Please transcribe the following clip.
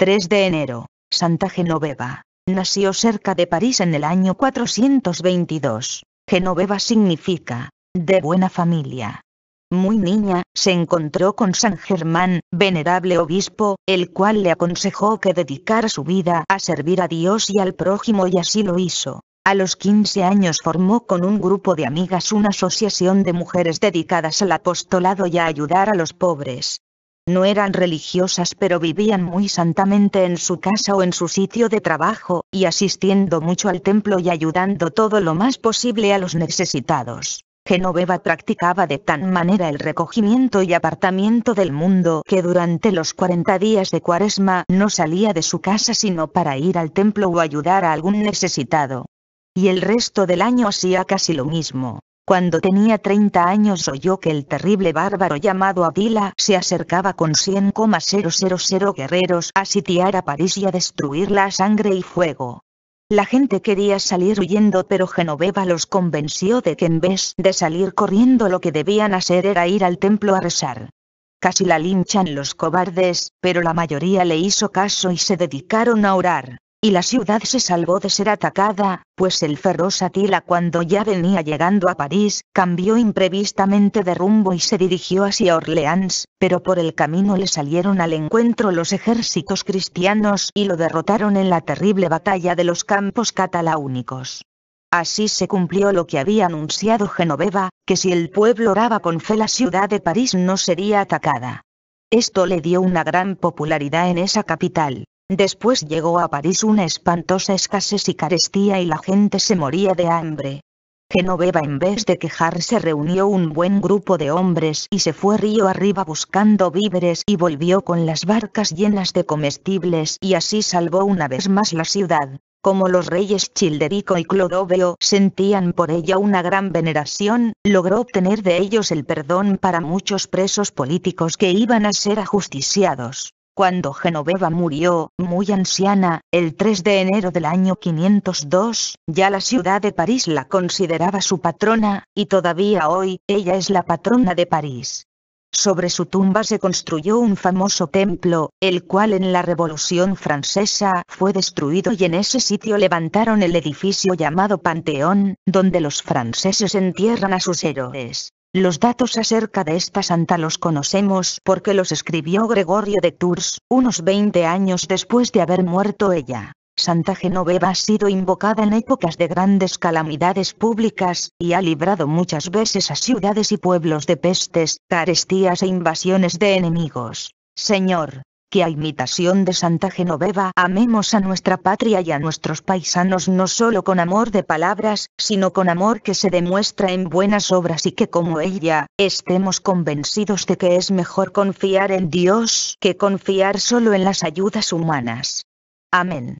3 de enero, Santa Genoveva. Nació cerca de París en el año 422. Genoveva significa, de buena familia. Muy niña, se encontró con San Germán, venerable obispo, el cual le aconsejó que dedicara su vida a servir a Dios y al prójimo y así lo hizo. A los 15 años formó con un grupo de amigas una asociación de mujeres dedicadas al apostolado y a ayudar a los pobres. No eran religiosas pero vivían muy santamente en su casa o en su sitio de trabajo, y asistiendo mucho al templo y ayudando todo lo más posible a los necesitados. Genoveva practicaba de tan manera el recogimiento y apartamiento del mundo que durante los 40 días de cuaresma no salía de su casa sino para ir al templo o ayudar a algún necesitado. Y el resto del año hacía casi lo mismo. Cuando tenía 30 años oyó que el terrible bárbaro llamado Avila se acercaba con 100,000 guerreros a sitiar a París y a destruirla a sangre y fuego. La gente quería salir huyendo pero Genoveva los convenció de que en vez de salir corriendo lo que debían hacer era ir al templo a rezar. Casi la linchan los cobardes, pero la mayoría le hizo caso y se dedicaron a orar y la ciudad se salvó de ser atacada, pues el ferro Atila cuando ya venía llegando a París, cambió imprevistamente de rumbo y se dirigió hacia Orleans, pero por el camino le salieron al encuentro los ejércitos cristianos y lo derrotaron en la terrible batalla de los campos cataláunicos. Así se cumplió lo que había anunciado Genoveva, que si el pueblo oraba con fe la ciudad de París no sería atacada. Esto le dio una gran popularidad en esa capital. Después llegó a París una espantosa escasez y carestía y la gente se moría de hambre. Genoveva en vez de quejarse reunió un buen grupo de hombres y se fue río arriba buscando víveres y volvió con las barcas llenas de comestibles y así salvó una vez más la ciudad. Como los reyes Childerico y Clodoveo sentían por ella una gran veneración, logró obtener de ellos el perdón para muchos presos políticos que iban a ser ajusticiados. Cuando Genoveva murió, muy anciana, el 3 de enero del año 502, ya la ciudad de París la consideraba su patrona, y todavía hoy, ella es la patrona de París. Sobre su tumba se construyó un famoso templo, el cual en la Revolución Francesa fue destruido y en ese sitio levantaron el edificio llamado Panteón, donde los franceses entierran a sus héroes. Los datos acerca de esta santa los conocemos porque los escribió Gregorio de Tours, unos 20 años después de haber muerto ella. Santa Genoveva ha sido invocada en épocas de grandes calamidades públicas, y ha librado muchas veces a ciudades y pueblos de pestes, carestías e invasiones de enemigos. Señor, que a imitación de Santa Genoveva amemos a nuestra patria y a nuestros paisanos no solo con amor de palabras, sino con amor que se demuestra en buenas obras y que como ella, estemos convencidos de que es mejor confiar en Dios que confiar solo en las ayudas humanas. Amén.